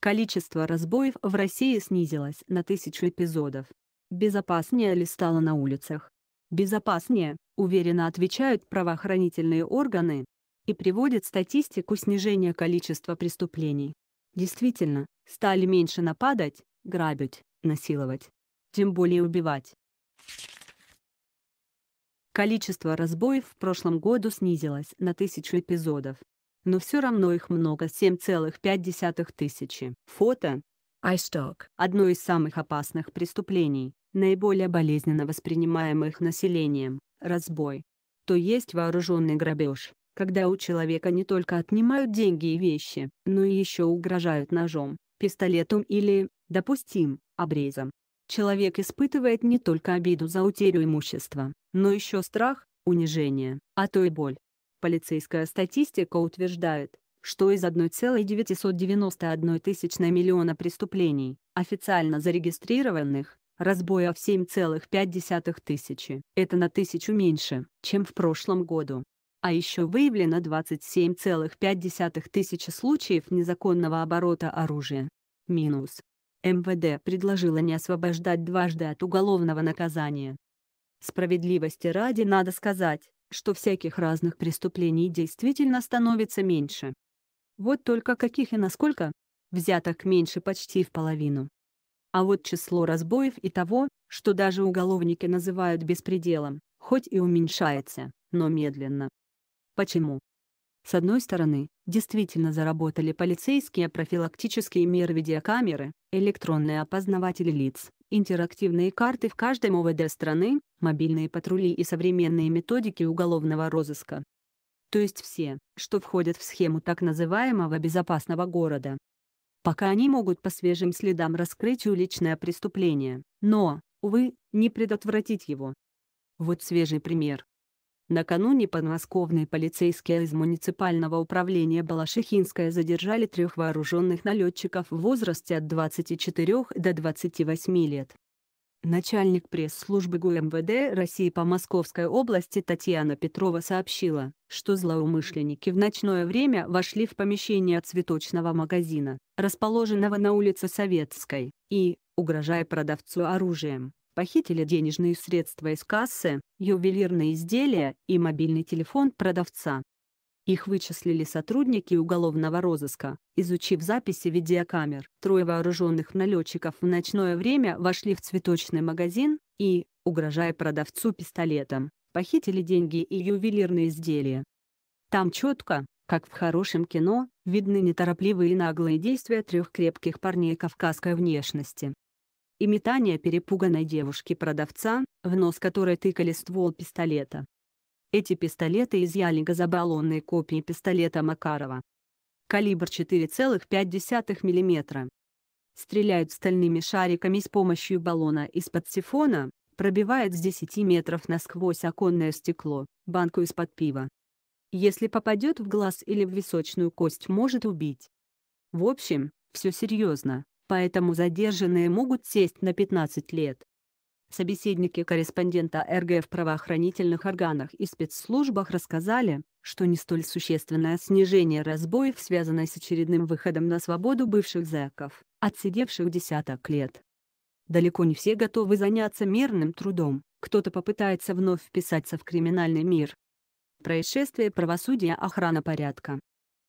Количество разбоев в России снизилось на тысячу эпизодов. Безопаснее ли стало на улицах? Безопаснее, уверенно отвечают правоохранительные органы и приводят статистику снижения количества преступлений. Действительно, стали меньше нападать, грабить, насиловать. Тем более убивать. Количество разбоев в прошлом году снизилось на тысячу эпизодов но все равно их много, 7,5 тысячи. Фото. Айсток. Одно из самых опасных преступлений, наиболее болезненно воспринимаемых населением, разбой. То есть вооруженный грабеж, когда у человека не только отнимают деньги и вещи, но и еще угрожают ножом, пистолетом или, допустим, обрезом. Человек испытывает не только обиду за утерю имущества, но еще страх, унижение, а то и боль. Полицейская статистика утверждает, что из 1,991 тысяч на миллиона преступлений, официально зарегистрированных, разбоев 7,5 тысячи. Это на тысячу меньше, чем в прошлом году. А еще выявлено 27,5 тысячи случаев незаконного оборота оружия. Минус. МВД предложило не освобождать дважды от уголовного наказания. Справедливости ради надо сказать, что всяких разных преступлений действительно становится меньше. Вот только каких и насколько, взяток меньше почти в половину. А вот число разбоев и того, что даже уголовники называют беспределом, хоть и уменьшается, но медленно. Почему? С одной стороны, действительно заработали полицейские профилактические меры видеокамеры, электронные опознаватели лиц, интерактивные карты в каждом ОВД страны, мобильные патрули и современные методики уголовного розыска. То есть все, что входят в схему так называемого «безопасного города». Пока они могут по свежим следам раскрыть уличное преступление, но, увы, не предотвратить его. Вот свежий пример. Накануне подмосковные полицейские из муниципального управления Балашихинская задержали трех вооруженных налетчиков в возрасте от 24 до 28 лет. Начальник пресс-службы ГУМВД России по Московской области Татьяна Петрова сообщила, что злоумышленники в ночное время вошли в помещение цветочного магазина, расположенного на улице Советской, и, угрожая продавцу оружием, похитили денежные средства из кассы, ювелирные изделия и мобильный телефон продавца. Их вычислили сотрудники уголовного розыска. Изучив записи видеокамер, трое вооруженных налетчиков в ночное время вошли в цветочный магазин и, угрожая продавцу пистолетом, похитили деньги и ювелирные изделия. Там четко, как в хорошем кино, видны неторопливые и наглые действия трех крепких парней кавказской внешности и метание перепуганной девушки-продавца, в нос которой тыкали ствол пистолета. Эти пистолеты изъяли газобаллонные копии пистолета Макарова. Калибр 4,5 мм. Стреляют стальными шариками с помощью баллона из-под сифона, пробивает с 10 метров насквозь оконное стекло, банку из-под пива. Если попадет в глаз или в височную кость может убить. В общем, все серьезно, поэтому задержанные могут сесть на 15 лет. Собеседники корреспондента РГ в правоохранительных органах и спецслужбах рассказали, что не столь существенное снижение разбоев связано с очередным выходом на свободу бывших зэков, отсидевших десяток лет. Далеко не все готовы заняться мирным трудом, кто-то попытается вновь вписаться в криминальный мир. Происшествие правосудия охрана порядка